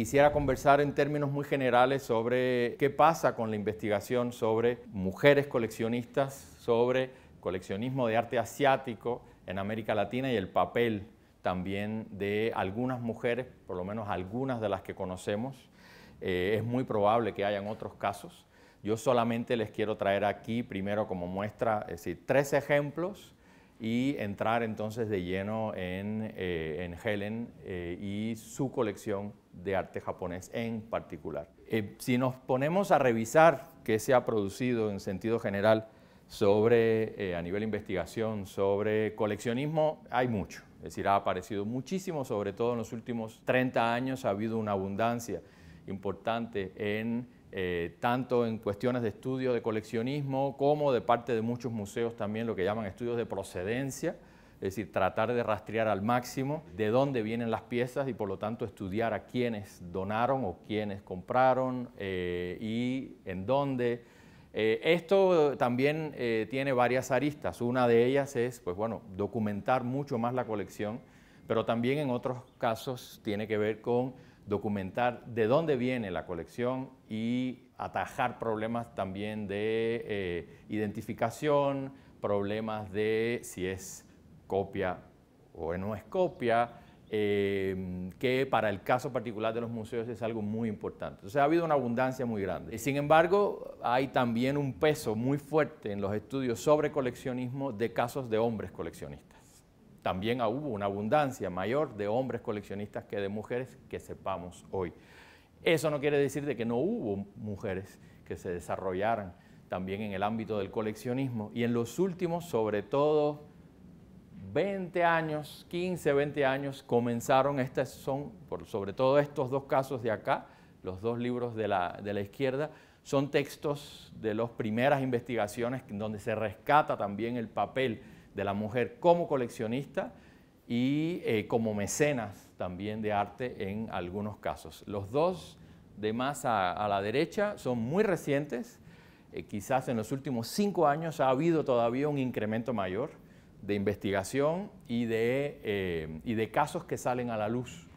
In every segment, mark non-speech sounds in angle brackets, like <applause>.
quisiera conversar en términos muy generales sobre qué pasa con la investigación sobre mujeres coleccionistas, sobre coleccionismo de arte asiático en América Latina y el papel también de algunas mujeres, por lo menos algunas de las que conocemos. Eh, es muy probable que hayan otros casos. Yo solamente les quiero traer aquí, primero como muestra, es decir, tres ejemplos y entrar entonces de lleno en, eh, en Helen eh, y su colección de arte japonés en particular. Eh, si nos ponemos a revisar qué se ha producido en sentido general sobre, a nivel investigación, sobre coleccionismo, hay mucho. Es decir, ha aparecido muchísimo, sobre todo en los últimos 30 años ha habido una abundancia importante en eh, tanto en cuestiones de estudio de coleccionismo como de parte de muchos museos también lo que llaman estudios de procedencia, es decir, tratar de rastrear al máximo de dónde vienen las piezas y por lo tanto estudiar a quienes donaron o quienes compraron eh, y en dónde. Eh, esto también tiene varias aristas. Una de ellas es, pues bueno, documentar mucho más la colección, pero también en otros casos tiene que ver con documentar de dónde viene la colección y atajar problemas también de eh, identificación, problemas de si es copia o no es copia, eh, que para el caso particular de los museos es algo muy importante. O sea, ha habido una abundancia muy grande. Sin embargo, hay también un peso muy fuerte en los estudios sobre coleccionismo de casos de hombres coleccionistas también ah, hubo una abundancia mayor de hombres coleccionistas que de mujeres que sepamos hoy. Eso no quiere decir de que no hubo mujeres que se desarrollaran también en el ámbito del coleccionismo y en los últimos, sobre todo 20 años, 15, 20 años, comenzaron, estas son, sobre todo estos dos casos de acá, los dos libros de la, de la izquierda, son textos de las primeras investigaciones donde se rescata también el papel de la mujer como coleccionista y eh, como mecenas también de arte en algunos casos. Los dos de más a, la derecha son muy recientes, eh, quizás en los últimos cinco años ha habido todavía un incremento mayor de investigación y eh, y de casos que salen a la luz,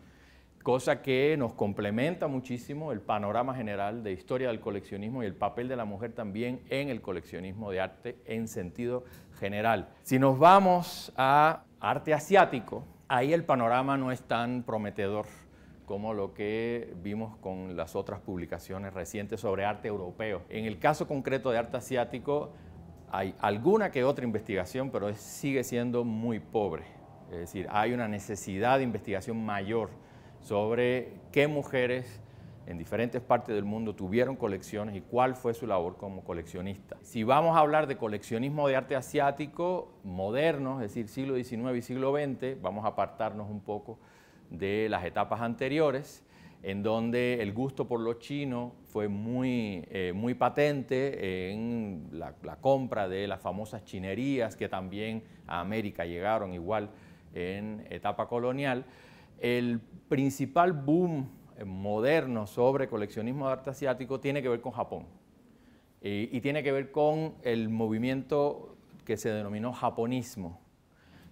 cosa que nos complementa muchísimo el panorama general de historia del coleccionismo y el papel de la mujer también en el coleccionismo de arte en sentido general. Si nos vamos a arte asiático, ahí el panorama no es tan prometedor como lo que vimos con las otras publicaciones recientes sobre arte europeo. En el caso concreto de arte asiático, hay alguna que otra investigación, pero sigue siendo muy pobre. Es decir, hay una necesidad de investigación mayor sobre qué mujeres en diferentes partes del mundo tuvieron colecciones y cuál fue su labor como coleccionista. Si vamos a hablar de coleccionismo de arte asiático moderno, es decir, siglo XIX y siglo XX, vamos a apartarnos un poco de las etapas anteriores, en donde el gusto por lo chino fue muy, eh, muy patente en la compra de las famosas chinerías que también a América llegaron igual en etapa colonial. El principal boom eh, moderno sobre coleccionismo de arte asiático tiene que ver con Japón y, tiene que ver con el movimiento que se denominó japonismo,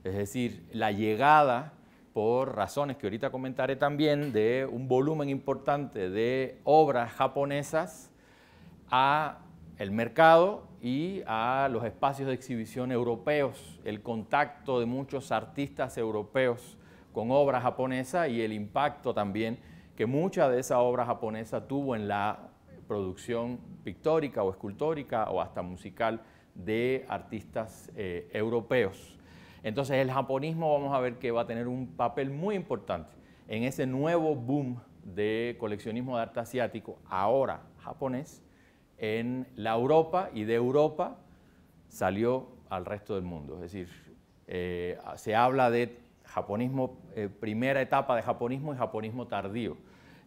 es decir, la llegada por razones que ahorita comentaré también de un volumen importante de obras japonesas a el mercado y a los espacios de exhibición europeos, el contacto de muchos artistas europeos con obras japonesas y el impacto también que mucha de esa obra japonesa tuvo en la producción pictórica o escultórica o hasta musical de artistas eh, europeos. Entonces el japonismo vamos a ver que va a tener un papel muy importante en ese nuevo boom de coleccionismo de arte asiático, ahora japonés, en la Europa y de Europa salió al resto del mundo. Es decir, eh, se habla de japonismo, eh, primera etapa de japonismo y japonismo tardío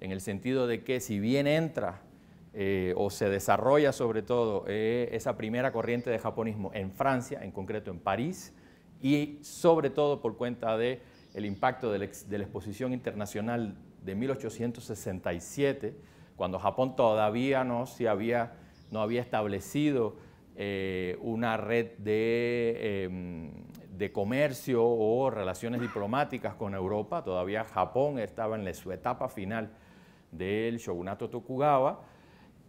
en el sentido de que si bien entra eh, o se desarrolla sobre todo eh, esa primera corriente de japonismo en Francia, en concreto en París, y sobre todo por cuenta del el impacto de la, exposición internacional de 1867, cuando Japón todavía no, se había, no había establecido eh, una red de, em, de, comercio o relaciones diplomáticas con Europa, todavía Japón estaba en su etapa final del shogunato Tokugawa.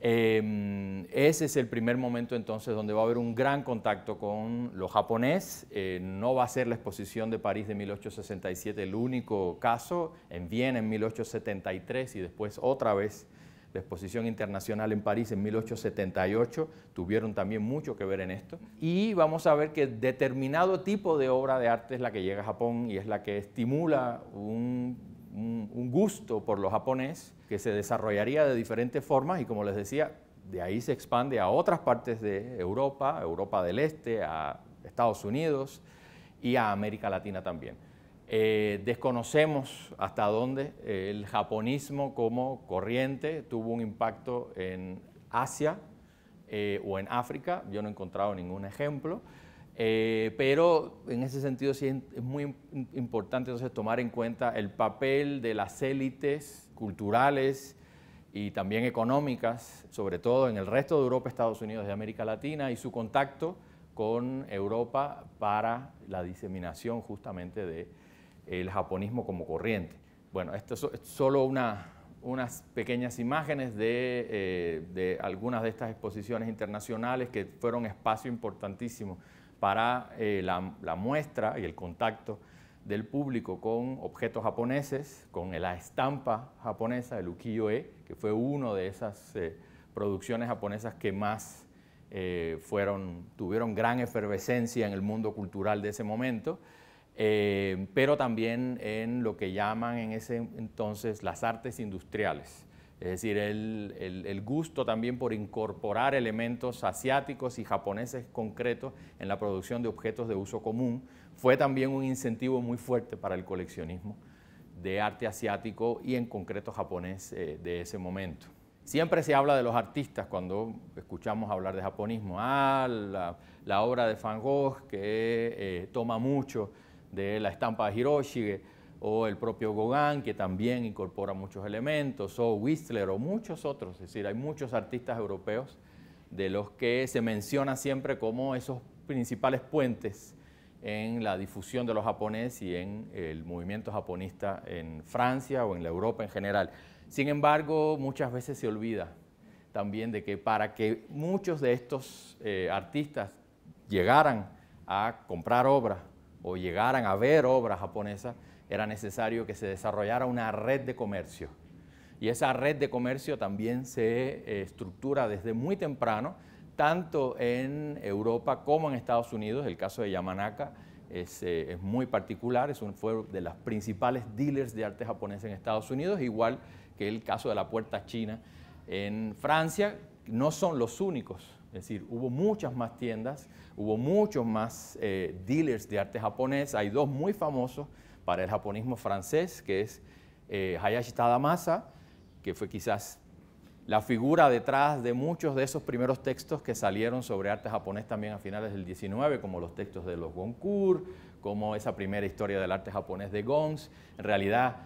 Em, ese es el primer momento entonces donde va a haber un gran contacto con los japonés. Eh, no va a ser la exposición de París de 1867 el único caso, en Viena en 1873 y después otra vez la exposición internacional en París en 1878 tuvieron también mucho que ver en esto. Y vamos a ver que determinado tipo de obra de arte es la que llega a Japón y es la que estimula un un, gusto por lo japonés que se desarrollaría de diferentes formas y como les decía, de ahí se expande a otras partes de Europa, Europa del Este, a Estados Unidos y a América Latina también. Eh, desconocemos hasta dónde el japonismo como corriente tuvo un impacto en Asia eh, o en África, yo no he encontrado ningún ejemplo. Eh, pero en ese sentido es, muy importante entonces tomar en cuenta el papel de las élites culturales y también económicas, sobre todo en el resto de Europa, Estados Unidos y América Latina, y su contacto con Europa para la diseminación justamente del japonismo como corriente. Bueno, esto es solo unas pequeñas imágenes eh, de, algunas de estas exposiciones internacionales que fueron espacio importantísimo para eh, la, muestra y el contacto del público con objetos japoneses, con la estampa japonesa, el ukiyo-e, que fue una de esas eh, producciones japonesas que más eh, fueron, tuvieron gran efervescencia en el mundo cultural de ese momento, pero también en lo que llaman en ese entonces las artes industriales es decir, el, gusto también por incorporar elementos asiáticos y japoneses concretos en la producción de objetos de uso común fue también un incentivo muy fuerte para el coleccionismo de arte asiático y en concreto japonés eh, de ese momento. Siempre se habla de los artistas cuando escuchamos hablar de japonismo. Ah, la, obra de Van Gogh que eh, toma mucho de la estampa de Hiroshige o el propio Gauguin, que también incorpora muchos elementos, o Whistler, o muchos otros. Es decir, hay muchos artistas europeos de los que se menciona siempre como esos principales puentes en la difusión de los japonés y en el movimiento japonista en Francia o en la Europa en general. Sin embargo, muchas veces se olvida también de que para que muchos de estos eh, artistas llegaran a comprar obras o llegaran a ver obras japonesas, era necesario que se desarrollara una red de comercio. Y esa red de comercio también se eh, estructura desde muy temprano, tanto en Europa como en Estados Unidos. El caso de Yamanaka eh, es, muy particular, es un, fue de las principales dealers de arte japonés en Estados Unidos, igual que el caso de la Puerta China en Francia. No son los únicos, es decir, hubo muchas más tiendas, hubo muchos más eh, dealers de arte japonés. Hay dos muy famosos para el japonismo francés, que es eh, Hayashi Tadamasa, que fue quizás la figura detrás de muchos de esos primeros textos que salieron sobre arte japonés también a finales del XIX, como los textos de los Goncourt, como esa primera historia del arte japonés de Gons. En realidad,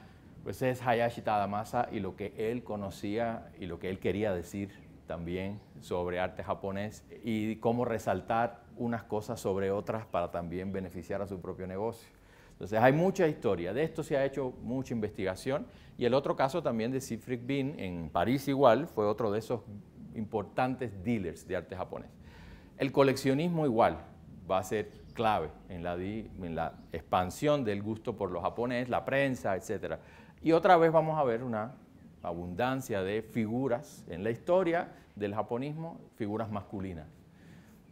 pues es Hayashi Tadamasa y lo que él conocía y lo que él quería decir también sobre arte japonés y cómo resaltar unas cosas sobre otras para también beneficiar a su propio negocio. Entonces hay mucha historia, de esto se ha hecho mucha investigación y el otro caso también de Siegfried Bean en París igual fue otro de esos importantes dealers de arte japonés. El coleccionismo igual va a ser clave en la, en la expansión del gusto por los japonés, la prensa, etc. Y otra vez vamos a ver una abundancia de figuras en la historia del japonismo, figuras masculinas.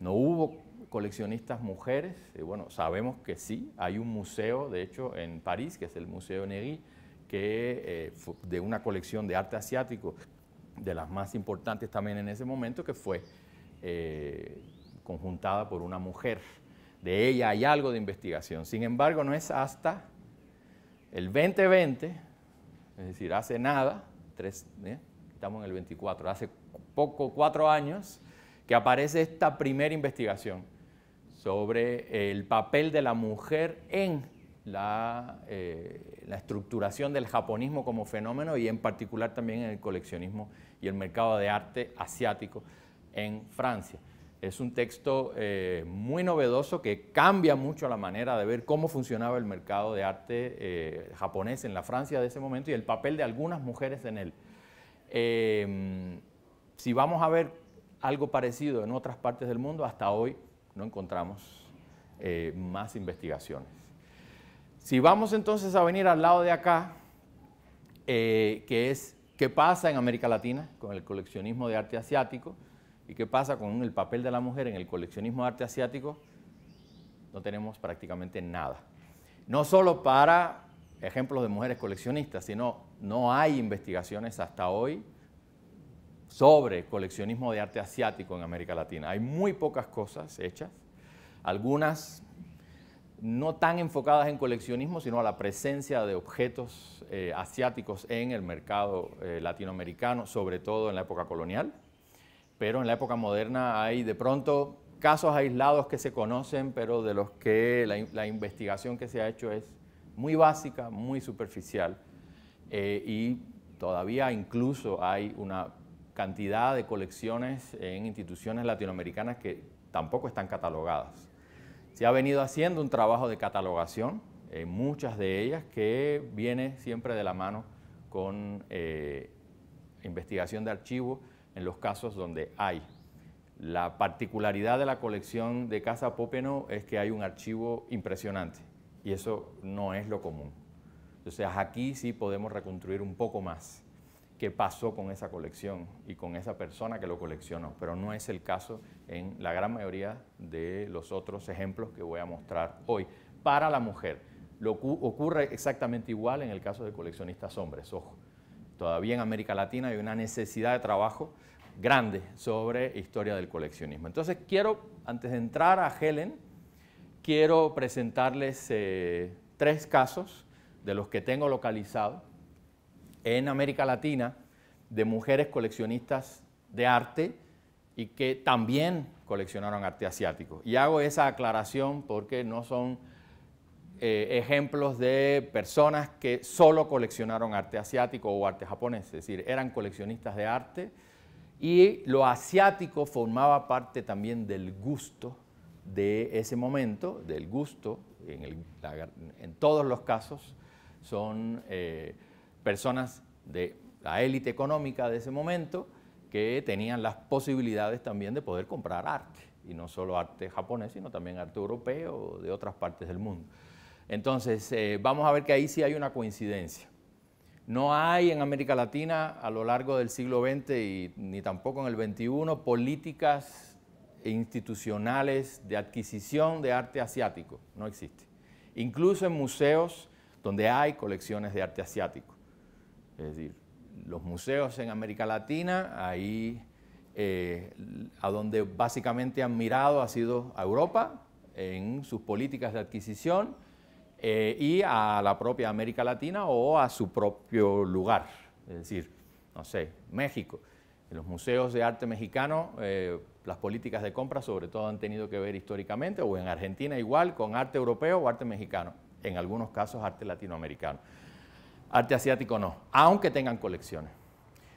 No hubo coleccionistas mujeres? Eh, bueno, sabemos que sí, hay un museo, de hecho, en París, que es el Museo Negri, que, eh, de una colección de arte asiático, de las más importantes también en ese momento, que fue eh, conjuntada por una mujer. De ella hay algo de investigación. Sin embargo, no es hasta el 2020, es decir, hace nada, estamos en el 24, hace poco, cuatro años, que aparece esta primera investigación sobre el papel de la mujer en eh, la, estructuración del japonismo como fenómeno y en particular también en el coleccionismo y el mercado de arte asiático en Francia. Es un texto eh, muy novedoso que cambia mucho la manera de ver cómo funcionaba el mercado de arte eh, japonés en la Francia de ese momento y el papel de algunas mujeres en él. Em, si vamos a ver algo parecido en otras partes del mundo, hasta hoy no encontramos eh, más investigaciones. Si vamos entonces a venir al lado de acá, eh, que es qué pasa en América Latina con el coleccionismo de arte asiático y qué pasa con el papel de la mujer en el coleccionismo de arte asiático, no tenemos prácticamente nada. No solo para ejemplos de mujeres coleccionistas, sino no hay investigaciones hasta hoy sobre coleccionismo de arte asiático en América Latina. Hay muy pocas cosas hechas, algunas no tan enfocadas en coleccionismo, sino a la presencia de objetos eh, asiáticos en el mercado eh, latinoamericano, sobre todo en la época colonial. Pero en la época moderna hay de pronto casos aislados que se conocen, pero de los que la, investigación que se ha hecho es muy básica, muy superficial, eh, y todavía incluso hay una cantidad de colecciones en instituciones latinoamericanas que tampoco están catalogadas. Se ha venido haciendo un trabajo de catalogación, en eh, muchas de ellas, que viene siempre de la mano con eh, investigación de archivo en los casos donde hay. La particularidad de la colección de Casa Popeno es que hay un archivo impresionante y eso no es lo común. Entonces aquí sí podemos reconstruir un poco más qué pasó con esa colección y con esa persona que lo coleccionó, pero no es el caso en la gran mayoría de los otros ejemplos que voy a mostrar hoy. Para la mujer, lo ocurre exactamente igual en el caso de coleccionistas hombres, ojo. Todavía en América Latina hay una necesidad de trabajo grande sobre historia del coleccionismo. Entonces quiero, antes de entrar a Helen, quiero presentarles eh, tres casos de los que tengo localizado en América Latina de mujeres coleccionistas de arte y que también coleccionaron arte asiático. Y hago esa aclaración porque no son eh, ejemplos de personas que solo coleccionaron arte asiático o arte japonés, es decir, eran coleccionistas de arte y lo asiático formaba parte también del gusto de ese momento, del gusto, en, en todos los casos son... Eh, personas de la élite económica de ese momento que tenían las posibilidades también de poder comprar arte, y no solo arte japonés, sino también arte europeo de otras partes del mundo. Entonces, eh, vamos a ver que ahí sí hay una coincidencia. No hay en América Latina a lo largo del siglo XX y ni tampoco en el XXI políticas e institucionales de adquisición de arte asiático. No existe. Incluso en museos donde hay colecciones de arte asiático. Es decir, los museos en América Latina, ahí eh, a donde básicamente han mirado ha sido a Europa en sus políticas de adquisición eh, y a la propia América Latina o a su propio lugar. Es decir, no sé, México. En los museos de arte mexicano, eh, las políticas de compra sobre todo han tenido que ver históricamente, o en Argentina igual, con arte europeo o arte mexicano, en algunos casos arte latinoamericano arte asiático no, aunque tengan colecciones.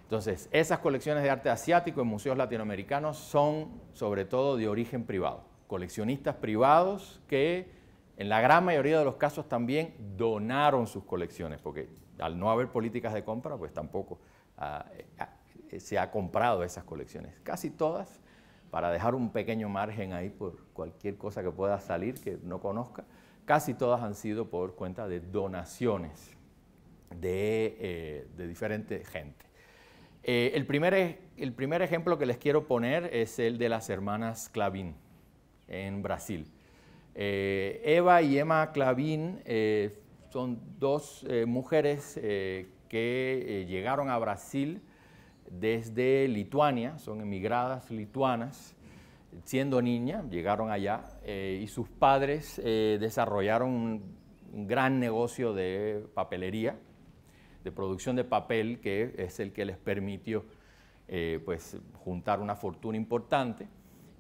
Entonces, esas colecciones de arte asiático en museos latinoamericanos son sobre todo de origen privado, coleccionistas privados que en la gran mayoría de los casos también donaron sus colecciones, porque al no haber políticas de compra, pues tampoco ah, eh, se ha comprado esas colecciones. Casi todas, para dejar un pequeño margen ahí por cualquier cosa que pueda salir que no conozca, casi todas han sido por cuenta de donaciones de, eh, diferente gente. Eh, el, primer, e, el primer ejemplo que les quiero poner es el de las hermanas Clavin en Brasil. Eh, Eva y Emma Clavín eh, son dos mujeres que llegaron a Brasil desde Lituania, son emigradas lituanas siendo niña, llegaron allá y sus padres desarrollaron un, gran negocio de papelería de producción de papel, que es el que les permitió eh, pues, juntar una fortuna importante.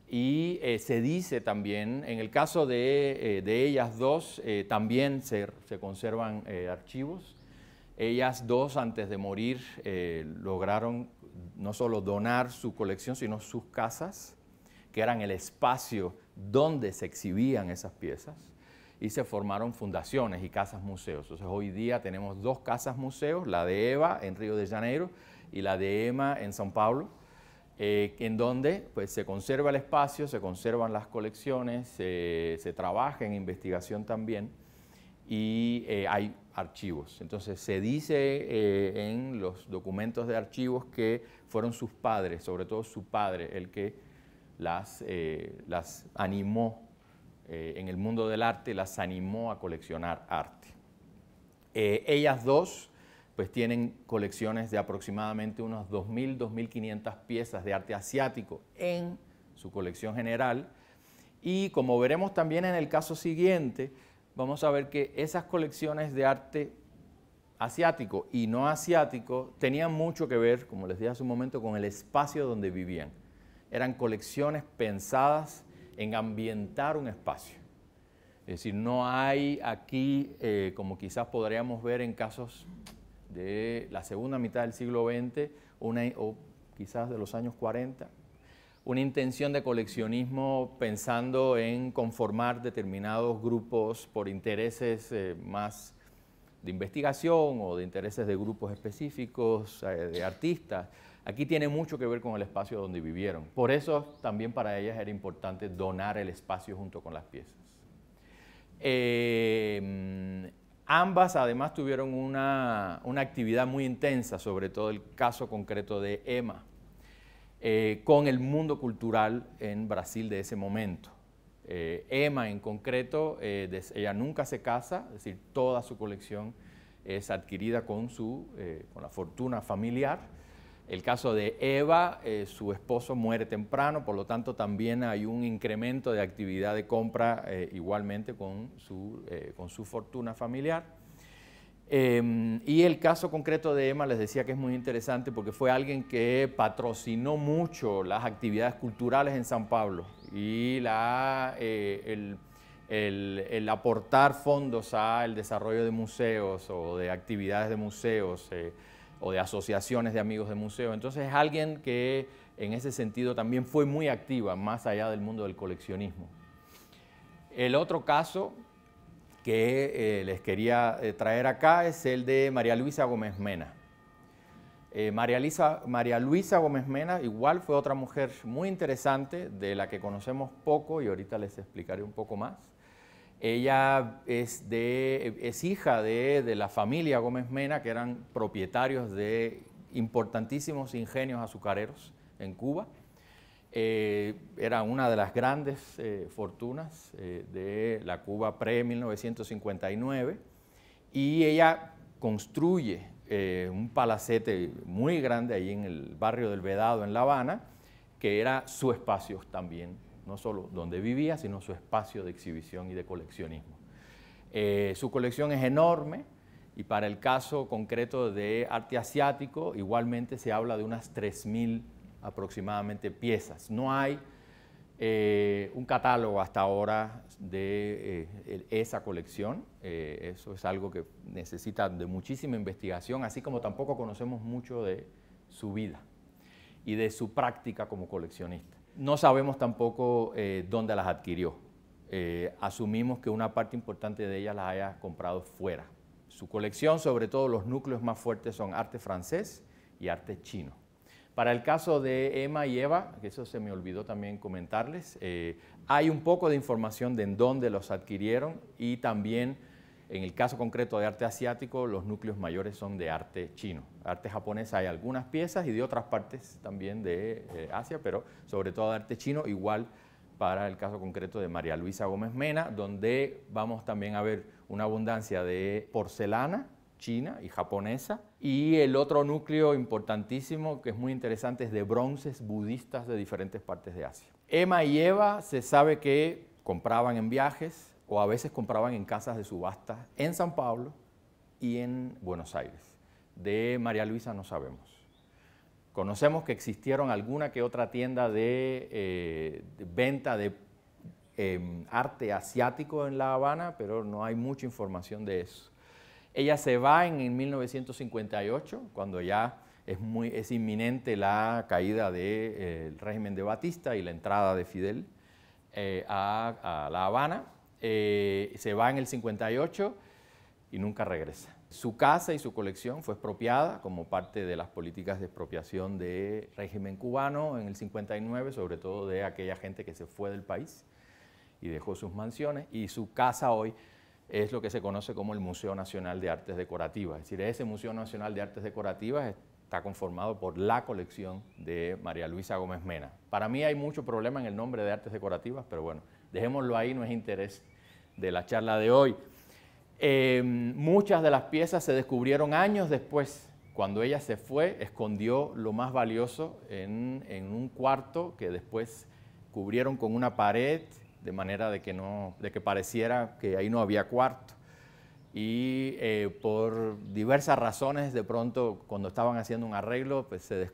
Y eh, se dice también, en el caso de, eh, ellas dos, también se, se conservan archivos. Ellas dos, antes de morir, lograron no solo donar su colección, sino sus casas, que eran el espacio donde se exhibían esas piezas y se formaron fundaciones y casas museos. Entonces hoy día tenemos dos casas museos, la de Eva en Río de Janeiro y la de Emma en San Paulo eh, en donde pues, se conserva el espacio, se conservan las colecciones, se trabaja en investigación también y eh, hay archivos. Entonces se dice eh, en los documentos de archivos que fueron sus padres, sobre todo su padre, el que las, las animó eh, en el mundo del arte las animó a coleccionar arte. Eh, ellas dos pues tienen colecciones de aproximadamente unas 2.000, 2.500 piezas de arte asiático en su colección general. Y como veremos también en el caso siguiente, vamos a ver que esas colecciones de arte asiático y no asiático tenían mucho que ver, como les dije hace un momento, con el espacio donde vivían. Eran colecciones pensadas en ambientar un espacio. Es decir, no hay aquí, eh, como quizás podríamos ver en casos de la segunda mitad del siglo XX o quizás de los años 40, una intención de coleccionismo pensando en conformar determinados grupos por intereses eh, más de investigación o de intereses de grupos específicos, eh, de artistas Aquí tiene mucho que ver con el espacio donde vivieron. Por eso también para ellas era importante donar el espacio junto con las piezas. Eh, ambas además tuvieron una, actividad muy intensa, sobre todo el caso concreto de Emma, eh, con el mundo cultural en Brasil de ese momento. Eh, Emma en concreto, ella nunca se casa, es decir, toda su colección es adquirida con la fortuna familiar el caso de Eva, eh, su esposo muere temprano, por lo tanto también hay un incremento de actividad de compra eh, igualmente eh, con su, fortuna familiar. Em, y el caso concreto de Emma les decía que es muy interesante porque fue alguien que patrocinó mucho las actividades culturales en San Pablo y la, el, el, aportar fondos al desarrollo de museos o de actividades de museos o de asociaciones de amigos de museo. Entonces es alguien que en ese sentido también fue muy activa, más allá del mundo del coleccionismo. El otro caso que eh, les quería eh, traer acá es el de María Luisa Gómez Mena. Eh, María, María Luisa Gómez Mena igual fue otra mujer muy interesante, de la que conocemos poco y ahorita les explicaré un poco más. Ella es, hija de, la familia Gómez Mena, que eran propietarios de importantísimos ingenios azucareros en Cuba. Eh, era una de las grandes eh, fortunas eh, de la Cuba pre-1959 y ella construye un palacete muy grande ahí en el barrio del Vedado, en La Habana, que era su espacio también no solo donde vivía, sino su espacio de exhibición y de coleccionismo. Eh, su colección es enorme y para el caso concreto de arte asiático, igualmente se habla de unas 3.000 aproximadamente piezas. No hay eh, un catálogo hasta ahora de eh, esa colección. eso es algo que necesita de muchísima investigación, así como tampoco conocemos mucho de su vida y de su práctica como coleccionista. No sabemos tampoco eh, dónde las adquirió. Eh, asumimos que una parte importante de ellas las haya comprado fuera. Su colección, sobre todo los núcleos más fuertes, son arte francés y arte chino. Para el caso de Emma y Eva, que eso se me olvidó también comentarles, eh, hay un poco de información de en dónde los adquirieron y también en el caso concreto de arte asiático, los núcleos mayores son de arte chino. Arte japonés hay algunas piezas y de otras partes también de eh, Asia, pero sobre todo de arte chino, igual para el caso concreto de María Luisa Gómez Mena, donde vamos también a ver una abundancia de porcelana china y japonesa. Y el otro núcleo importantísimo que es muy interesante es de bronces budistas de diferentes partes de Asia. Emma y Eva se sabe que compraban en viajes, o a veces compraban en casas de subastas en San Pablo y en Buenos Aires. De María Luisa no sabemos. Conocemos que existieron alguna que otra tienda de, eh, venta de em, arte asiático en La Habana, pero no hay mucha información de eso. Ella se va en, 1958, cuando ya es, inminente la caída del eh, régimen de Batista y la entrada de Fidel eh, a La Habana eh, se va en el 58 y nunca regresa. Su casa y su colección fue expropiada como parte de las políticas de expropiación del régimen cubano en el 59, sobre todo de aquella gente que se fue del país y dejó sus mansiones. Y su casa hoy es lo que se conoce como el Museo Nacional de Artes Decorativas. Es decir, ese Museo Nacional de Artes Decorativas está conformado por la colección de María Luisa Gómez Mena. Para mí hay mucho problema en el nombre de artes decorativas, pero bueno, Dejémoslo ahí, no es interés de la charla de hoy. Em, muchas de las piezas se descubrieron años después. Cuando ella se fue, escondió lo más valioso en, un cuarto que después cubrieron con una pared, de manera de que, no, de que pareciera que ahí no había cuarto. Y eh, por diversas razones, de pronto, cuando estaban haciendo un arreglo, pues se,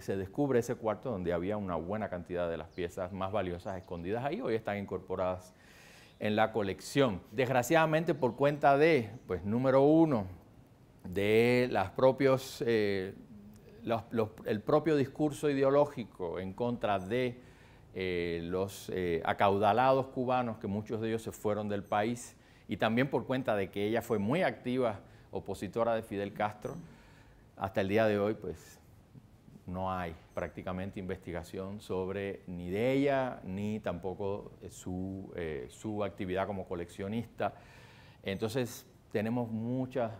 se descubre ese cuarto donde había una buena cantidad de las piezas más valiosas escondidas ahí, hoy están incorporadas en la colección. Desgraciadamente por cuenta de, pues número uno, de las propios, eh, el propio discurso ideológico en contra de eh, los eh, acaudalados cubanos, que muchos de ellos se fueron del país, y también por cuenta de que ella fue muy activa opositora de Fidel Castro, hasta el día de hoy, pues no hay prácticamente investigación sobre ni de ella, ni tampoco eh, eh, su, actividad como coleccionista. Entonces tenemos muchas,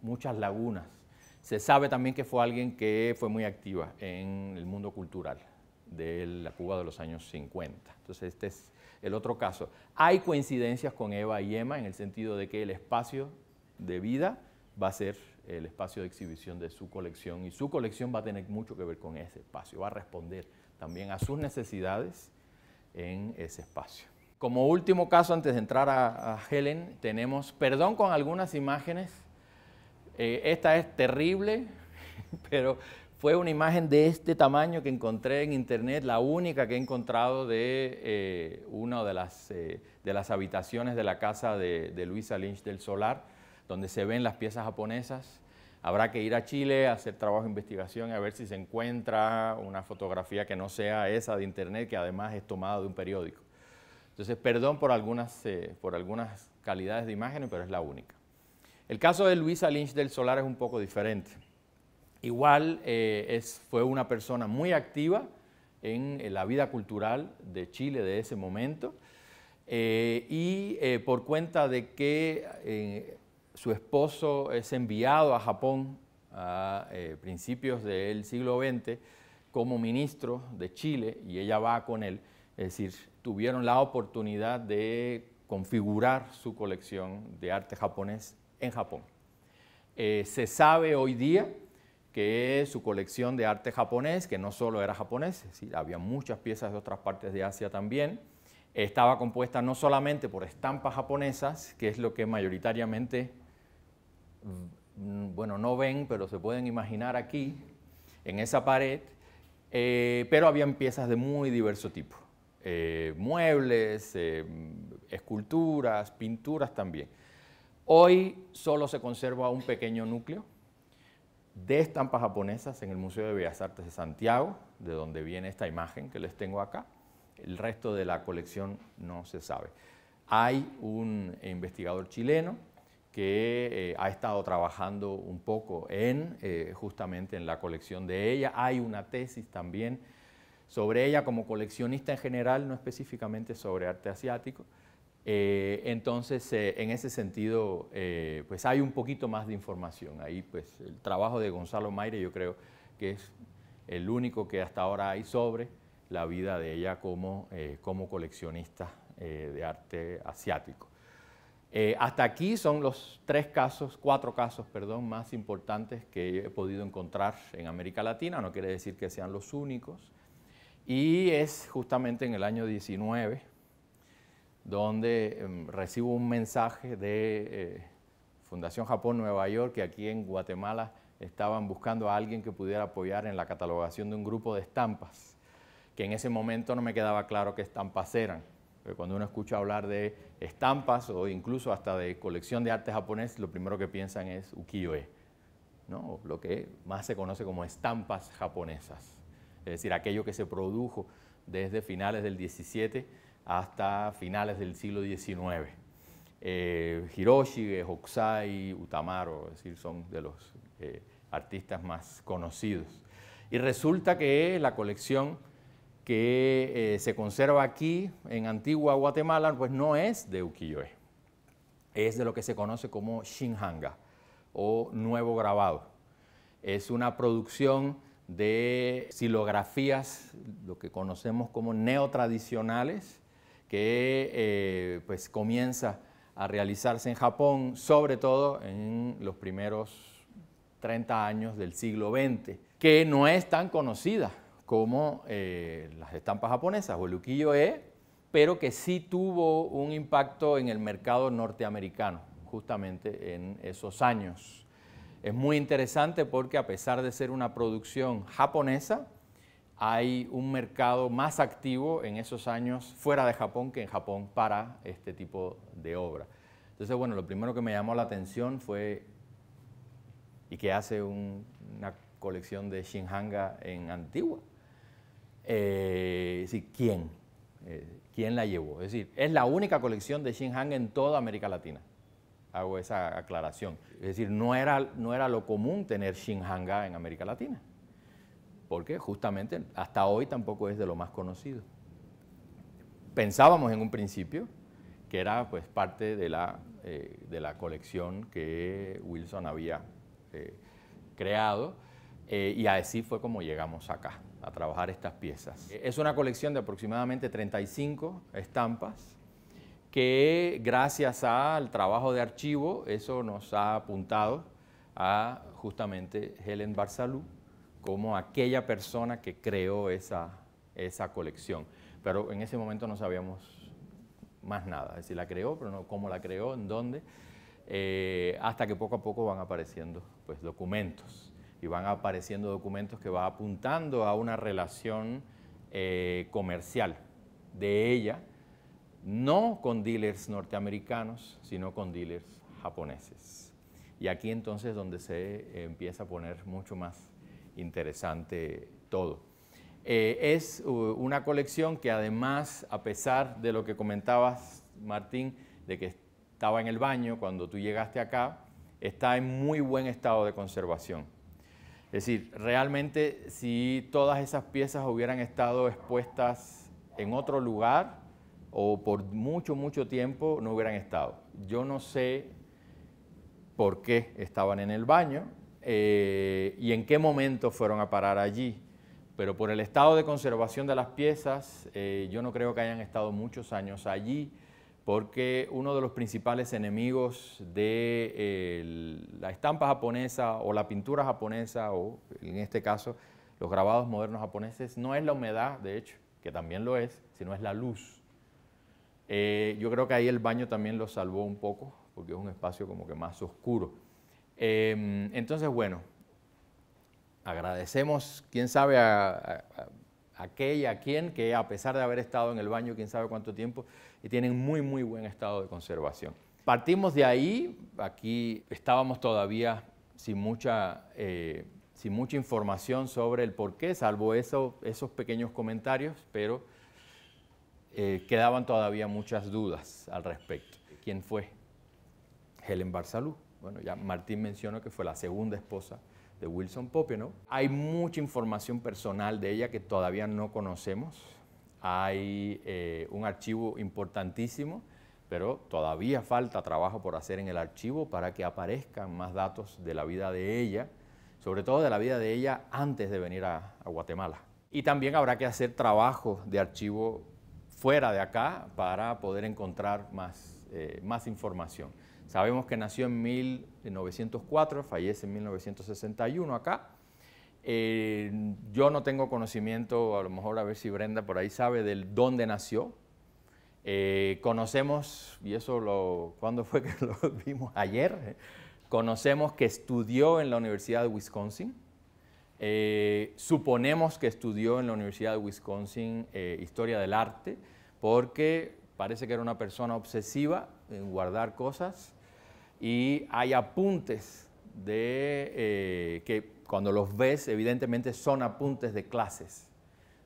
muchas lagunas. Se sabe también que fue alguien que fue muy activa en el mundo cultural de la Cuba de los años 50. Entonces este es el otro caso. Hay coincidencias con Eva y Emma en el sentido de que el espacio de vida va a ser el espacio de exhibición de su colección y su colección va a tener mucho que ver con ese espacio, va a responder también a sus necesidades en ese espacio. Como último caso, antes de entrar a, Helen, tenemos perdón con algunas imágenes. Eh, esta es terrible, <laughs> pero fue una imagen de este tamaño que encontré en internet, la única que he encontrado de eh, una eh, de las, habitaciones de la casa de Luisa Lynch del Solar donde se ven las piezas japonesas. Habrá que ir a Chile a hacer trabajo de investigación a ver si se encuentra una fotografía que no sea esa de internet, que además es tomada de un periódico. Entonces, perdón por algunas, eh, por algunas calidades de imágenes, pero es la única. El caso de Luisa Lynch del Solar es un poco diferente. Igual eh, es, fue una persona muy activa en, eh, la vida cultural de Chile de ese momento y por cuenta de que su esposo es enviado a Japón a eh, principios del siglo XX como ministro de Chile y ella va con él. Es decir, tuvieron la oportunidad de configurar su colección de arte japonés en Japón. Eh, se sabe hoy día que su colección de arte japonés, que no solo era japonés, había muchas piezas de otras partes de Asia también, estaba compuesta no solamente por estampas japonesas, que es lo que mayoritariamente Mm, bueno, no ven, pero se pueden imaginar aquí, en esa pared, eh, pero habían piezas de muy diverso tipo, eh, muebles, eh, esculturas, pinturas también. Hoy solo se conserva un pequeño núcleo de estampas japonesas en el Museo de Bellas Artes de Santiago, de donde viene esta imagen que les tengo acá. El resto de la colección no se sabe. Hay un investigador chileno que eh, ha estado trabajando un poco en, eh, justamente en la colección de ella. Hay una tesis también sobre ella como coleccionista en general, no específicamente sobre arte asiático. Eh, entonces, en ese sentido, pues hay un poquito más de información. Ahí, pues, el trabajo de Gonzalo Maire yo creo que es el único que hasta ahora hay sobre la vida de ella como, como coleccionista de arte asiático. Eh, hasta aquí son los tres casos, cuatro casos, perdón, más importantes que he podido encontrar en América Latina, no quiere decir que sean los únicos. Y es justamente en el año 19 donde em, recibo un mensaje de eh, Fundación Japón Nueva York que aquí en Guatemala estaban buscando a alguien que pudiera apoyar en la catalogación de un grupo de estampas, que en ese momento no me quedaba claro qué estampas eran. Cuando uno escucha hablar de estampas o incluso hasta de colección de arte japonés, lo primero que piensan es ukiyo-e, ¿no? lo que más se conoce como estampas japonesas, es decir, aquello que se produjo desde finales del 17 hasta finales del siglo XIX. Eh, Hiroshi, Hokusai, Utamaro, es decir, son de los eh, artistas más conocidos. Y resulta que la colección que eh, se conserva aquí en antigua Guatemala, pues no es de ukiyo-e, es de lo que se conoce como shinhanga o nuevo grabado. Es una producción de silografías, lo que conocemos como neotradicionales, que eh, pues comienza a realizarse en Japón, sobre todo en los primeros 30 años del siglo XX, que no es tan conocida como eh, las estampas japonesas o el ukiyo e, pero que sí tuvo un impacto en el mercado norteamericano, justamente en esos años. Es muy interesante porque a pesar de ser una producción japonesa, hay un mercado más activo en esos años fuera de Japón que en Japón para este tipo de obra. Entonces, bueno, lo primero que me llamó la atención fue y que hace una colección de Shinhanga en Antigua. Eh, ¿quién? Eh, ¿Quién la llevó? Es decir, es la única colección de Xinjiang en toda América Latina. Hago esa aclaración. Es decir, no era, no era lo común tener Xinjianga en América Latina, porque justamente hasta hoy tampoco es de lo más conocido. Pensábamos en un principio que era pues, parte de eh, de la colección que Wilson había creado, y así fue como llegamos acá a trabajar estas piezas. Eh, es una colección de aproximadamente 35 estampas que gracias al trabajo de archivo, eso nos ha apuntado a justamente Helen Barzalú como aquella persona que creó esa, colección. Pero en ese momento no sabíamos más nada, Si la creó, pero no cómo la creó, en dónde, eh, hasta que poco a poco van apareciendo pues, documentos y van apareciendo documentos que van apuntando a una relación eh, comercial de ella, no con dealers norteamericanos, sino con dealers japoneses. Y aquí entonces donde se eh, empieza a poner mucho más interesante todo. Eh, es una colección que además, a pesar de lo que comentabas, Martín, de que estaba en el baño cuando tú llegaste acá, está en muy buen estado de conservación es decir, realmente si todas esas piezas hubieran estado expuestas en otro lugar o por mucho, mucho tiempo no hubieran estado. Yo no sé por qué estaban en el baño eh, y en qué momento fueron a parar allí, pero por el estado de conservación de las piezas, eh, yo no creo que hayan estado muchos años allí porque uno de los principales enemigos de eh, la estampa japonesa o la pintura japonesa, o en este caso los grabados modernos japoneses, no es la humedad, de hecho, que también lo es, sino es la luz. Eh, yo creo que ahí el baño también lo salvó un poco, porque es un espacio como que más oscuro. Em, entonces, bueno, agradecemos, quién sabe, a aquella, quien, que a pesar de haber estado en el baño quién sabe cuánto tiempo, y tienen muy, muy buen estado de conservación. Partimos de ahí, aquí estábamos todavía sin mucha, eh, sin mucha información sobre el porqué salvo esos pequeños comentarios, pero eh, quedaban todavía muchas dudas al respecto. ¿Quién fue? Helen Barzalú? Bueno, ya Martín mencionó que fue la segunda esposa de Wilson Popenoe. Hay mucha información personal de ella que todavía no conocemos. Hay eh, un archivo importantísimo, pero todavía falta trabajo por hacer en el archivo para que aparezcan más datos de la vida de ella, sobre todo de la vida de ella antes de venir a, Guatemala. Y también habrá que hacer trabajo de archivo fuera de acá para poder encontrar más eh, información. Sabemos que nació en 1904, fallece en 1961 acá. Eh, yo no tengo conocimiento, a lo mejor a ver si Brenda por ahí sabe del dónde nació. Eh, conocemos, y eso lo, ¿cuándo fue que <laughs> lo vimos? Ayer. Eh. Conocemos que estudió en la Universidad de Wisconsin. suponemos que estudió en la Universidad de Wisconsin Historia del Arte, porque parece que era una persona obsesiva en guardar cosas y hay apuntes de, eh, que cuando los ves evidentemente son apuntes de clases,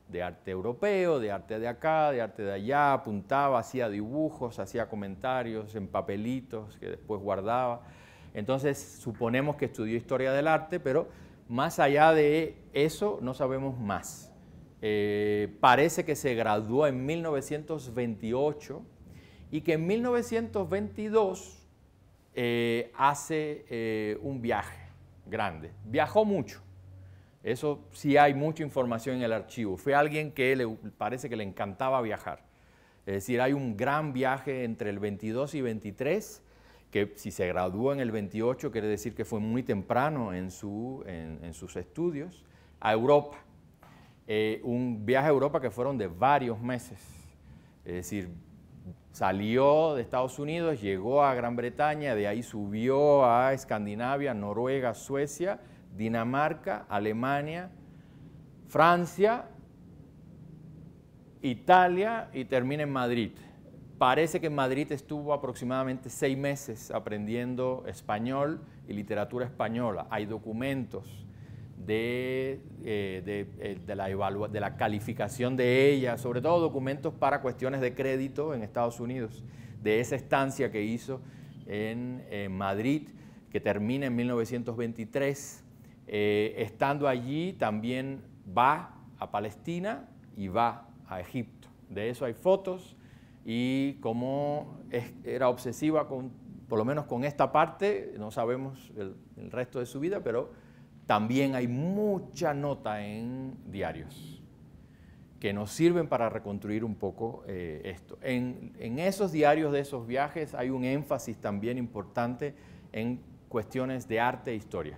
de arte europeo, de arte de acá, de arte de allá, apuntaba, hacía dibujos, hacía comentarios en papelitos que después guardaba. Entonces suponemos que estudió historia del arte, pero más allá de eso no sabemos más. Eh, parece que se graduó en 1928 y que en 1922 eh, hace eh, un viaje grande. Viajó mucho. Eso sí hay mucha información en el archivo. Fue alguien que le, parece que le encantaba viajar. Es decir, hay un gran viaje entre el 22 y 23, que si se graduó en el 28 quiere decir que fue muy temprano en, su, en, sus estudios, a Europa. Eh, un viaje a Europa que fueron de varios meses. Es decir, Salió de Estados Unidos, llegó a Gran Bretaña, de ahí subió a Escandinavia, Noruega, Suecia, Dinamarca, Alemania, Francia, Italia y termina en Madrid. Parece que en Madrid estuvo aproximadamente seis meses aprendiendo español y literatura española. Hay documentos de, eh, de, eh, de, la de, la calificación de ella, sobre todo documentos para cuestiones de crédito en Estados Unidos, de esa estancia que hizo en, eh, Madrid, que termina en 1923. estando allí también va a Palestina y va a Egipto. De eso hay fotos y como era obsesiva con, por lo menos con esta parte, no sabemos el resto de su vida, pero también hay mucha nota en diarios que nos sirven para reconstruir un poco eh, esto. En, esos diarios de esos viajes hay un énfasis también importante en cuestiones de arte e historia.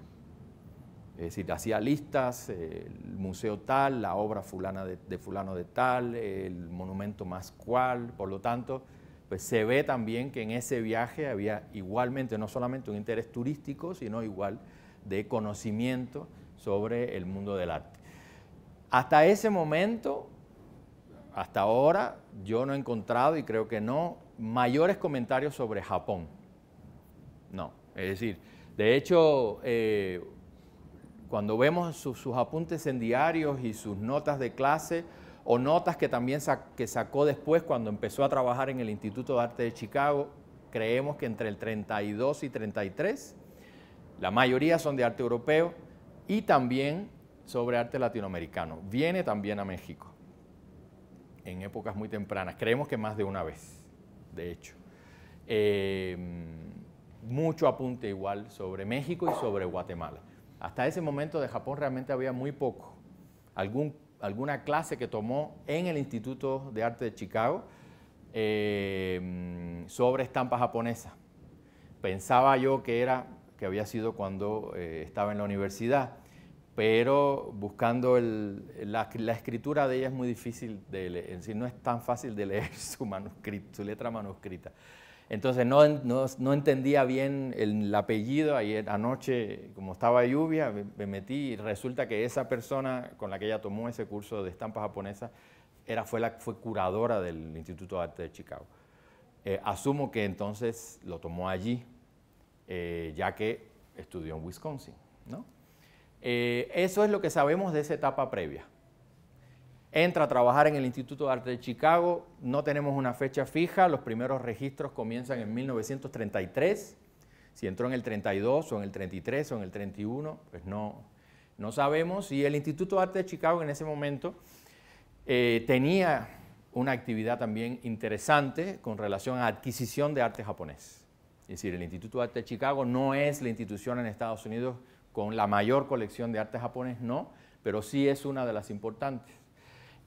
Es decir, hacía listas, eh, el museo tal, la obra fulana de, fulano de tal, el monumento más cual, por lo tanto, pues se ve también que en ese viaje había igualmente no solamente un interés turístico, sino igual de conocimiento sobre el mundo del arte. Hasta ese momento, hasta ahora, yo no he encontrado, y creo que no, mayores comentarios sobre Japón. No, es decir, de hecho, eh, cuando vemos sus apuntes en diarios y sus notas de clase, o notas que también que sacó después cuando empezó a trabajar en el Instituto de Arte de Chicago, creemos que entre el 32 y 33, la mayoría son de arte europeo y también sobre arte latinoamericano. Viene también a México en épocas muy tempranas. Creemos que más de una vez, de hecho. Eh, mucho apunte igual sobre México y sobre Guatemala. Hasta ese momento de Japón realmente había muy poco. alguna clase que tomó en el Instituto de Arte de Chicago eh, sobre estampa japonesa. Pensaba yo que era que había sido cuando eh, estaba en la universidad, pero buscando la, escritura de ella es muy difícil de leer, no es tan fácil de leer <laughs> su, manuscrito, su letra manuscrita. Entonces no, entendía bien el, apellido, ayer anoche como estaba lluvia me, metí y resulta que esa persona con la que ella tomó ese curso de estampa japonesa era, fue, la, fue curadora del Instituto de Arte de Chicago. Eh, asumo que entonces lo tomó allí, eh, ya que estudió en Wisconsin. Eh, eso es lo que sabemos de esa etapa previa. Entra a trabajar en el Instituto de Arte de Chicago, no tenemos una fecha fija, los primeros registros comienzan en 1933, si entró en el 32 o en el 33 o en el 31, pues no, no sabemos. Y el Instituto de Arte de Chicago en ese momento eh, tenía una actividad también interesante con relación a adquisición de arte japonés. Es decir, el Instituto de Arte de Chicago no es la institución en Estados Unidos con la mayor colección de arte japonés, no, pero sí es una de las importantes.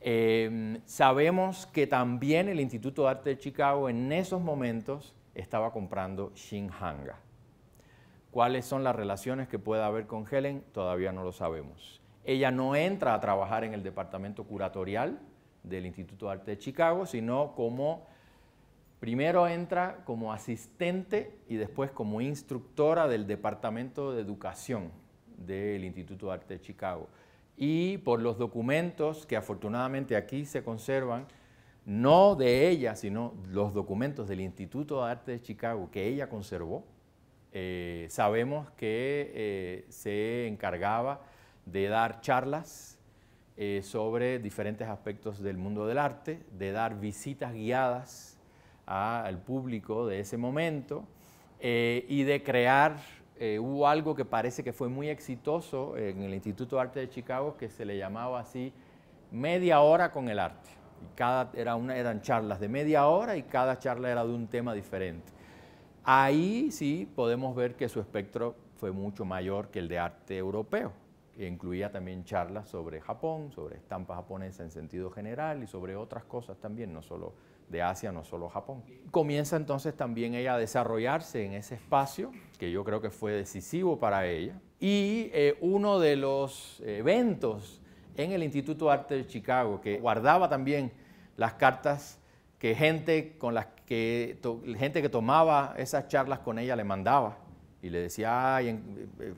Em, sabemos que también el Instituto de Arte de Chicago en esos momentos estaba comprando Shinhanga. ¿Cuáles son las relaciones que pueda haber con Helen? Todavía no lo sabemos. Ella no entra a trabajar en el departamento curatorial del Instituto de Arte de Chicago, sino como Primero entra como asistente y después como instructora del Departamento de Educación del Instituto de Arte de Chicago. Y por los documentos que afortunadamente aquí se conservan, no de ella, sino los documentos del Instituto de Arte de Chicago que ella conservó, eh, sabemos que eh, se encargaba de dar charlas eh, sobre diferentes aspectos del mundo del arte, de dar visitas guiadas al público de ese momento eh, y de crear, eh, hubo algo que parece que fue muy exitoso en el Instituto de Arte de Chicago que se le llamaba así media hora con el arte. Y cada, era una, eran charlas de media hora y cada charla era de un tema diferente. Ahí sí podemos ver que su espectro fue mucho mayor que el de arte europeo, que incluía también charlas sobre Japón, sobre estampas japonesas en sentido general y sobre otras cosas también, no solo de Asia, no solo Japón. Comienza entonces también ella a desarrollarse en ese espacio, que yo creo que fue decisivo para ella. Y eh, uno de los eventos en el Instituto de Arte de Chicago, que guardaba también las cartas que gente, con las que, gente que tomaba esas charlas con ella le mandaba y le decía, ay, eh, eh,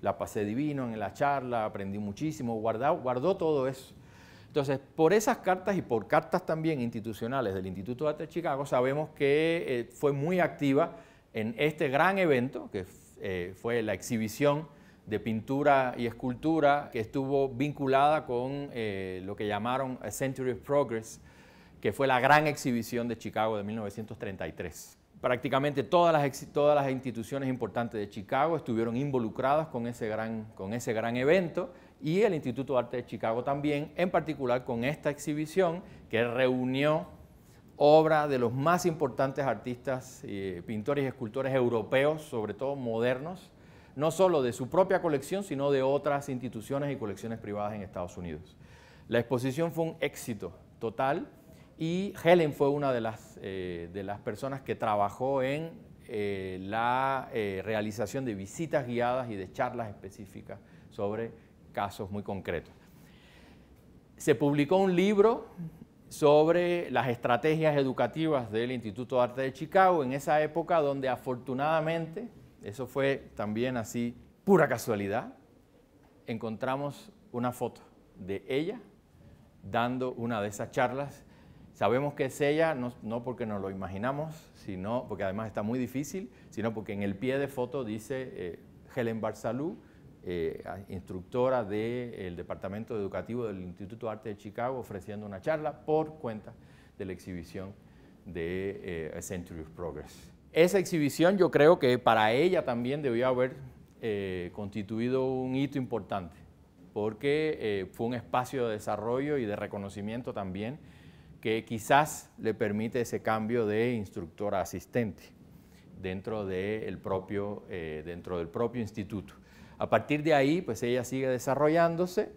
la, pasé divino en la charla, aprendí muchísimo, guardó todo eso entonces, por esas cartas y por cartas también institucionales del Instituto de Arte de Chicago, sabemos que eh, fue muy activa en este gran evento, que eh, fue la exhibición de pintura y escultura, que estuvo vinculada con eh, lo que llamaron A Century of Progress, que fue la gran exhibición de Chicago de 1933. Prácticamente todas las, instituciones importantes de Chicago estuvieron involucradas con ese gran evento y el Instituto de Arte de Chicago también, en particular con esta exhibición que reunió obra de los más importantes artistas, eh, pintores y escultores europeos, sobre todo modernos, no solo de su propia colección, sino de otras instituciones y colecciones privadas en Estados Unidos. La exposición fue un éxito total y Helen fue una de las, eh, de las personas que trabajó en eh, la realización de visitas guiadas y de charlas específicas sobre casos muy concretos. Se publicó un libro sobre las estrategias educativas del Instituto de Arte de Chicago en esa época donde afortunadamente, eso fue también así pura casualidad, encontramos una foto de ella dando una de esas charlas. Sabemos que es ella, no, porque nos lo imaginamos, sino porque además está muy difícil, sino porque en el pie de foto dice eh, Helen Barzalú eh, instructora del Departamento Educativo del Instituto de Arte de Chicago, ofreciendo una charla por cuenta de la exhibición de eh, Century of Progress. Esa exhibición yo creo que para ella también debió haber eh, constituido un hito importante, porque fue un espacio de desarrollo y de reconocimiento también que quizás le permite ese cambio de instructora asistente dentro, propio, dentro del propio instituto. A partir de ahí, pues ella sigue desarrollándose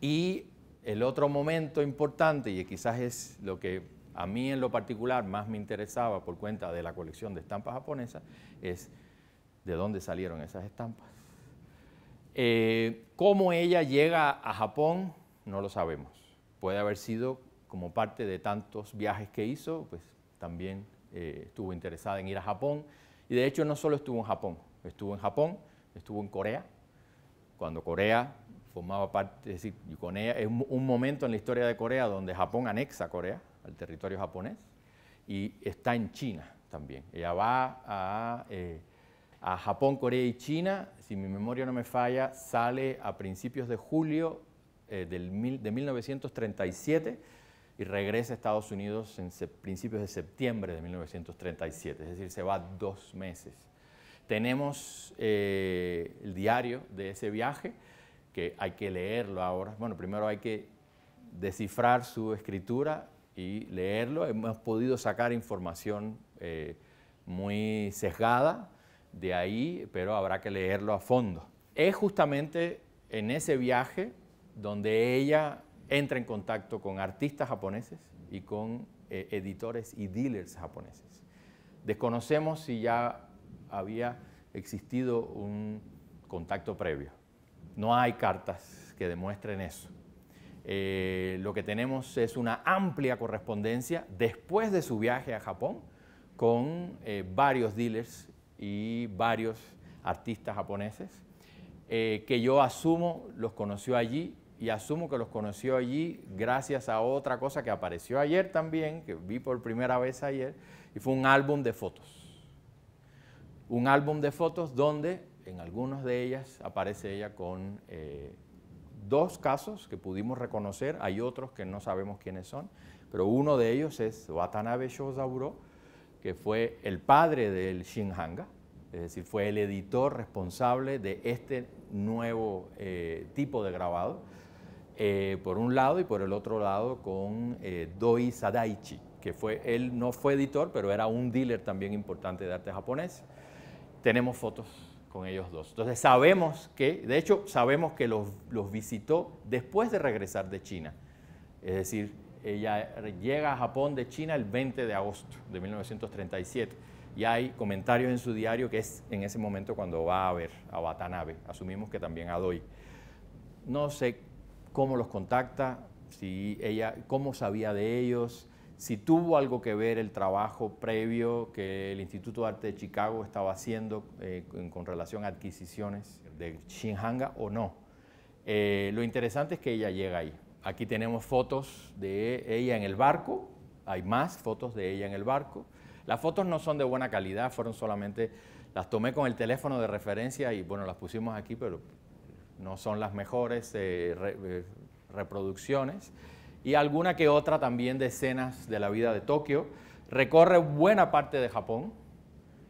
y el otro momento importante, y quizás es lo que a mí en lo particular más me interesaba por cuenta de la colección de estampas japonesas, es de dónde salieron esas estampas. Eh, cómo ella llega a Japón, no lo sabemos. Puede haber sido como parte de tantos viajes que hizo, pues también eh, estuvo interesada en ir a Japón. Y de hecho no solo estuvo en Japón, estuvo en Japón, estuvo en Corea, cuando Corea formaba parte, es decir, Corea es un, momento en la historia de Corea donde Japón anexa Corea, al territorio japonés, y está en China también. Ella va eh, a, Japón, Corea y China, si mi memoria no me falla, sale a principios de julio eh, del de 1937 y regresa a Estados Unidos en principios de septiembre de 1937, es decir, se va dos meses tenemos eh, el diario de ese viaje, que hay que leerlo ahora. Bueno, primero hay que descifrar su escritura y leerlo. Hemos podido sacar información eh, muy sesgada de ahí, pero habrá que leerlo a fondo. Es justamente en ese viaje donde ella entra en contacto con artistas japoneses y con eh, editores y dealers japoneses. Desconocemos si ya había existido un contacto previo. No hay cartas que demuestren eso. Eh, lo que tenemos es una amplia correspondencia después de su viaje a Japón con eh, varios dealers y varios artistas japoneses eh, que yo asumo los conoció allí y asumo que los conoció allí gracias a otra cosa que apareció ayer también, que vi por primera vez ayer, y fue un álbum de fotos un álbum de fotos donde en algunas de ellas aparece ella con eh, dos casos que pudimos reconocer, hay otros que no sabemos quiénes son, pero uno de ellos es Watanabe Shosaburo, que fue el padre del Shinhanga, es decir, fue el editor responsable de este nuevo eh, tipo de grabado, eh, por un lado, y por el otro lado con Doi Sadaichi, que fue, él no fue editor, pero era un dealer también importante de arte japonés tenemos fotos con ellos dos. Entonces sabemos que, de hecho, sabemos que los, los visitó después de regresar de China. Es decir, ella llega a Japón de China el 20 de agosto de 1937 y hay comentarios en su diario que es en ese momento cuando va a ver a Watanabe, asumimos que también a Doi. No sé cómo los contacta, si ella, cómo sabía de ellos, si tuvo algo que ver el trabajo previo que el Instituto de Arte de Chicago estaba haciendo eh, con, relación a adquisiciones de Shinhanga o no. Eh, lo interesante es que ella llega ahí. Aquí tenemos fotos de ella en el barco, hay más fotos de ella en el barco. Las fotos no son de buena calidad, fueron solamente, las tomé con el teléfono de referencia y bueno, las pusimos aquí, pero no son las mejores eh, reproducciones y alguna que otra también de escenas de la vida de Tokio. Recorre buena parte de Japón,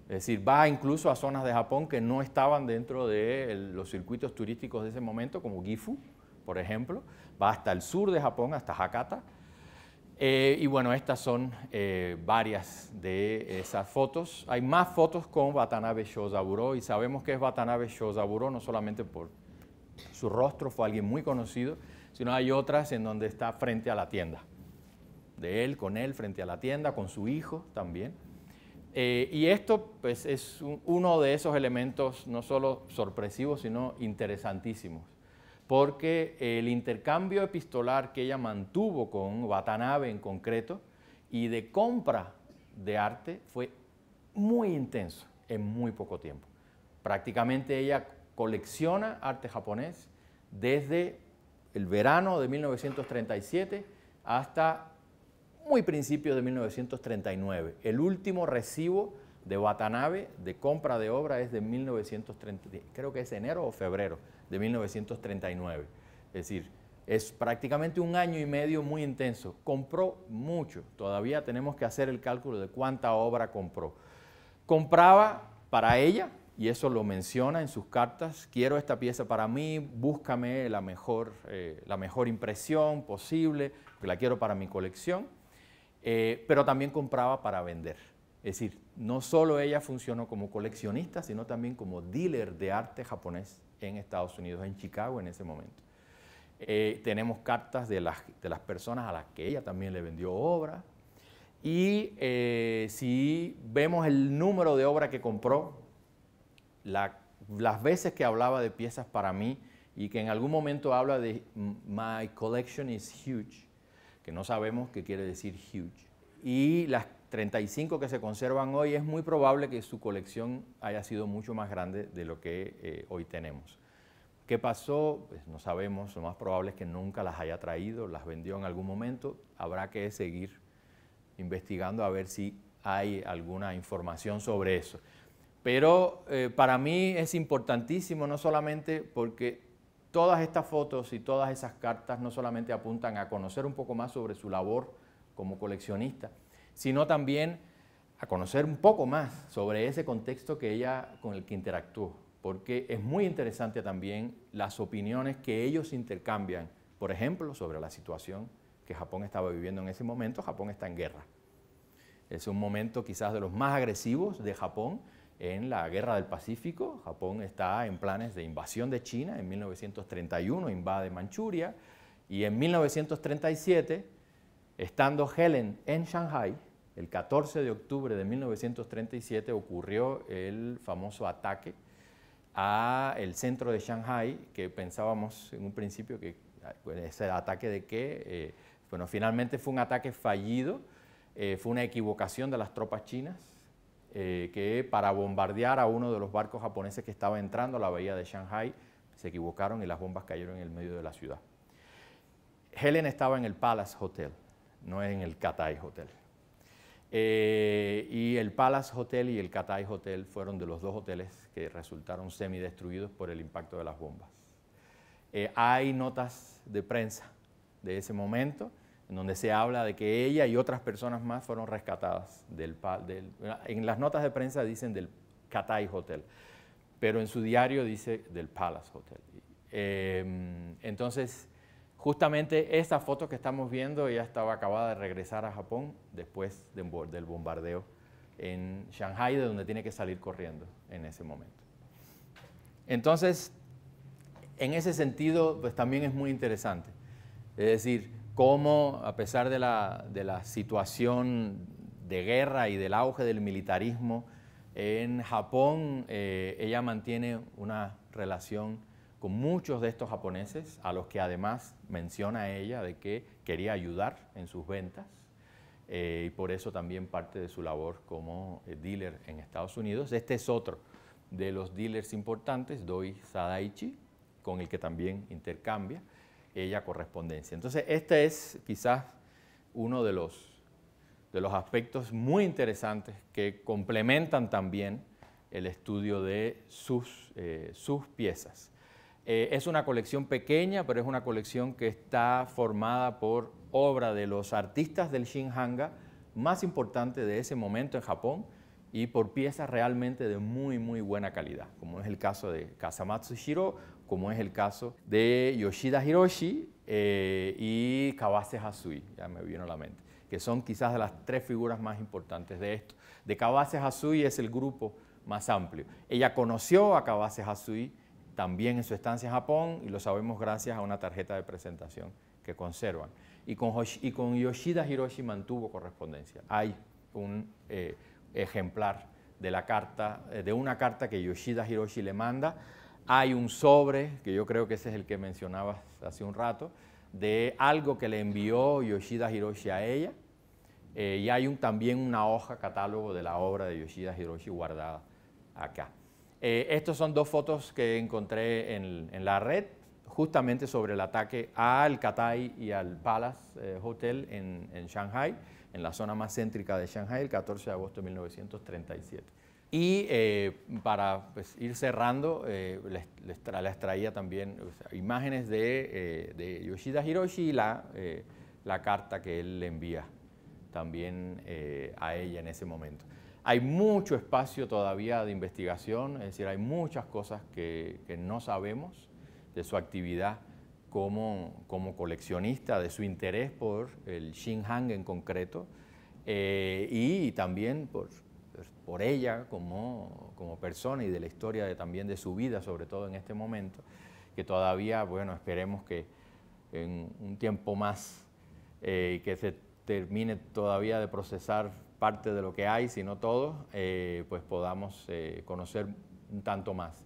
es decir, va incluso a zonas de Japón que no estaban dentro de los circuitos turísticos de ese momento, como Gifu, por ejemplo. Va hasta el sur de Japón, hasta Hakata. Eh, y bueno, estas son eh, varias de esas fotos. Hay más fotos con Watanabe Shozaburo y sabemos que es Watanabe Shozaburo no solamente por su rostro, fue alguien muy conocido, sino hay otras en donde está frente a la tienda. De él, con él, frente a la tienda, con su hijo también. Eh, y esto pues, es uno de esos elementos no solo sorpresivos, sino interesantísimos, porque el intercambio epistolar que ella mantuvo con Watanabe en concreto y de compra de arte fue muy intenso en muy poco tiempo. Prácticamente ella colecciona arte japonés desde el verano de 1937 hasta muy principio de 1939. El último recibo de Watanabe de compra de obra es de 1939, creo que es enero o febrero de 1939. Es decir, es prácticamente un año y medio muy intenso. Compró mucho, todavía tenemos que hacer el cálculo de cuánta obra compró. Compraba para ella, y eso lo menciona en sus cartas, quiero esta pieza para mí, búscame la mejor, eh, la mejor impresión posible, la quiero para mi colección, eh, pero también compraba para vender. Es decir, no solo ella funcionó como coleccionista, sino también como dealer de arte japonés en Estados Unidos, en Chicago en ese momento. Eh, tenemos cartas de las, de las personas a las que ella también le vendió obras. Y si vemos el número de obras que compró, las veces que hablaba de piezas para mí y que en algún momento habla de My collection is huge, que no sabemos qué quiere decir huge. Y las 35 que se conservan hoy, es muy probable que su colección haya sido mucho más grande de lo que eh, hoy tenemos. ¿Qué pasó? Pues no sabemos, lo más probable es que nunca las haya traído, las vendió en algún momento. Habrá que seguir investigando a ver si hay alguna información sobre eso. Pero eh, para mí es importantísimo no solamente porque todas estas fotos y todas esas cartas no solamente apuntan a conocer un poco más sobre su labor como coleccionista, sino también a conocer un poco más sobre ese contexto que ella con el que interactuó, porque es muy interesante también las opiniones que ellos intercambian, por ejemplo, sobre la situación que Japón estaba viviendo en ese momento, Japón está en guerra. Es un momento quizás de los más agresivos de Japón, en la Guerra del Pacífico. Japón está en planes de invasión de China. En 1931 invade Manchuria y en 1937, estando Helen en Shanghai, el 14 de octubre de 1937 ocurrió el famoso ataque a el centro de Shanghai que pensábamos en un principio que ese ataque de qué, eh, bueno, finalmente fue un ataque fallido, eh, fue una equivocación de las tropas chinas, eh, que para bombardear a uno de los barcos japoneses que estaba entrando a la bahía de Shanghai, se equivocaron y las bombas cayeron en el medio de la ciudad. Helen estaba en el Palace Hotel, no en el Katai Hotel. Eh, y el Palace Hotel y el Katai Hotel fueron de los dos hoteles que resultaron semidestruidos por el impacto de las bombas. Eh, hay notas de prensa de ese momento en donde se habla de que ella y otras personas más fueron rescatadas. Del, en las notas de prensa dicen del Katai Hotel, pero en su diario dice del Palace Hotel. Em, entonces, justamente esta foto que estamos viendo, ella estaba acabada de regresar a Japón después del bombardeo en Shanghai, de donde tiene que salir corriendo en ese momento. Entonces, en ese sentido, pues también es muy interesante. Es decir, cómo, a pesar de la, situación de guerra y del auge del militarismo, en Japón eh, ella mantiene una relación con muchos de estos japoneses, a los que además menciona ella de que quería ayudar en sus ventas, eh, y por eso también parte de su labor como eh, dealer en Estados Unidos. Este es otro de los dealers importantes, Doi Sadaichi, con el que también intercambia ella correspondencia. Entonces, este es quizás uno de los, de los aspectos muy interesantes que complementan también el estudio de sus, eh, sus piezas. Eh, es una colección pequeña, pero es una colección que está formada por obra de los artistas del Shinhanga más importante de ese momento en Japón y por piezas realmente de muy, muy buena calidad, como es el caso de Kazamatsu Shiro como es el caso de Yoshida Hiroshi eh, y Kawase Hasui, ya me vino a la mente, que son quizás de las tres figuras más importantes de esto. De Kawase Hasui es el grupo más amplio. Ella conoció a Kawase Hasui también en su estancia en Japón y lo sabemos gracias a una tarjeta de presentación que conservan. Y con, Yoshida Hiroshi mantuvo correspondencia. Hay un eh, ejemplar de la carta, eh, de una carta que Yoshida Hiroshi le manda hay un sobre, que yo creo que ese es el que mencionabas hace un rato, de algo que le envió Yoshida Hiroshi a ella. Eh, y hay también una hoja catálogo de la obra de Yoshida Hiroshi guardada acá. Eh, Estas son dos fotos que encontré en, la red, justamente sobre el ataque al Katai y al Palace eh, Hotel en, en Shanghai, en la zona más céntrica de Shanghai, el 14 de agosto de 1937. Y eh, para pues, ir cerrando, eh, les, traía también imágenes eh, de, Yoshida Hiroshi y la, eh, la, carta que él le envía también a ella en ese momento. Hay mucho espacio todavía de investigación, es decir, hay muchas cosas que, no sabemos de su actividad como, como, coleccionista, de su interés por el Shinhan en concreto y también por por ella como, como persona y de la historia de, también de su vida, sobre todo en este momento, que todavía, bueno, esperemos que en un tiempo más eh, que se termine todavía de procesar parte de lo que hay, si no todo, eh, pues podamos eh, conocer un tanto más.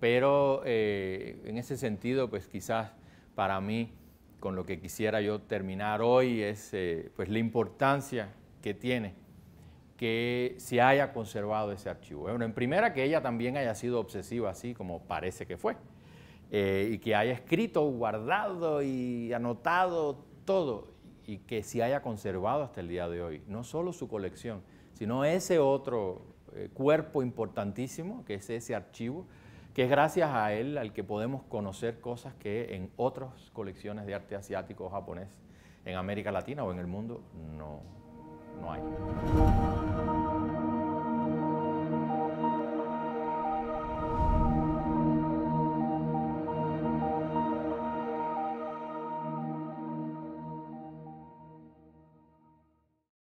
Pero en ese sentido, pues quizás para mí, con lo que quisiera yo terminar hoy, es pues la importancia que tiene que se haya conservado ese archivo. ¿eh? Bueno, en primera que ella también haya sido obsesiva, así como parece que fue, eh, y que haya escrito, guardado y anotado todo, y que se haya conservado hasta el día de hoy, no solo su colección, sino ese otro eh, cuerpo importantísimo, que es ese archivo, que es gracias a él al que podemos conocer cosas que en otras colecciones de arte asiático o japonés, en América Latina o en el mundo, no no hay.